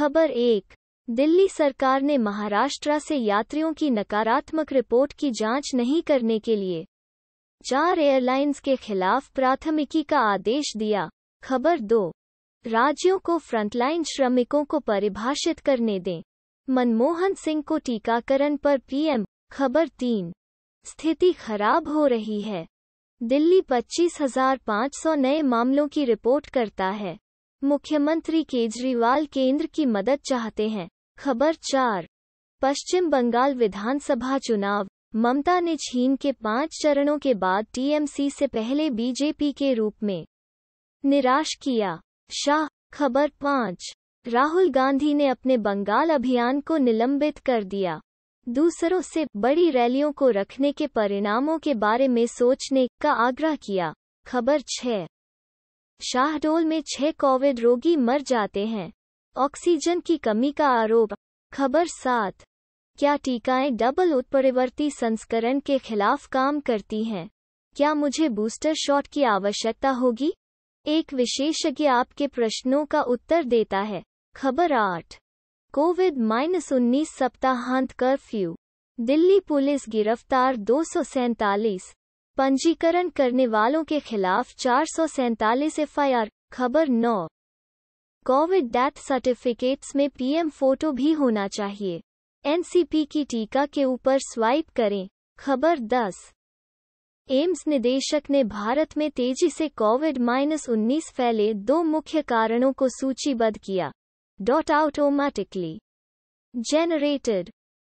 खबर एक दिल्ली सरकार ने महाराष्ट्र से यात्रियों की नकारात्मक रिपोर्ट की जांच नहीं करने के लिए चार एयरलाइंस के खिलाफ प्राथमिकी का आदेश दिया खबर दो राज्यों को फ्रंटलाइन श्रमिकों को परिभाषित करने दें मनमोहन सिंह को टीकाकरण पर पीएम खबर तीन स्थिति खराब हो रही है दिल्ली 25,500 नए मामलों की रिपोर्ट करता है मुख्यमंत्री केजरीवाल केंद्र की मदद चाहते हैं खबर चार पश्चिम बंगाल विधानसभा चुनाव ममता ने छीन के पांच चरणों के बाद टीएमसी से पहले बीजेपी के रूप में निराश किया शाह खबर पाँच राहुल गांधी ने अपने बंगाल अभियान को निलंबित कर दिया दूसरों से बड़ी रैलियों को रखने के परिणामों के बारे में सोचने का आग्रह किया खबर छः शाहडोल में छह कोविड रोगी मर जाते हैं ऑक्सीजन की कमी का आरोप खबर सात क्या टीकाएं डबल उत्परिवर्ती संस्करण के खिलाफ काम करती हैं क्या मुझे बूस्टर शॉट की आवश्यकता होगी एक विशेषज्ञ आपके प्रश्नों का उत्तर देता है खबर आठ कोविड माइनस उन्नीस सप्ताहांत कर्फ्यू दिल्ली पुलिस गिरफ्तार दो सौ पंजीकरण करने वालों के खिलाफ चार सौ सैंतालीस एफआईआर खबर नौ कोविड डेथ सर्टिफिकेट्स में पीएम फोटो भी होना चाहिए एनसीपी की टीका के ऊपर स्वाइप करें खबर दस एम्स निदेशक ने भारत में तेजी से कोविड माइनस उन्नीस फैले दो मुख्य कारणों को सूचीबद्ध किया डॉट आउटोमैटिकली जेनरेटेड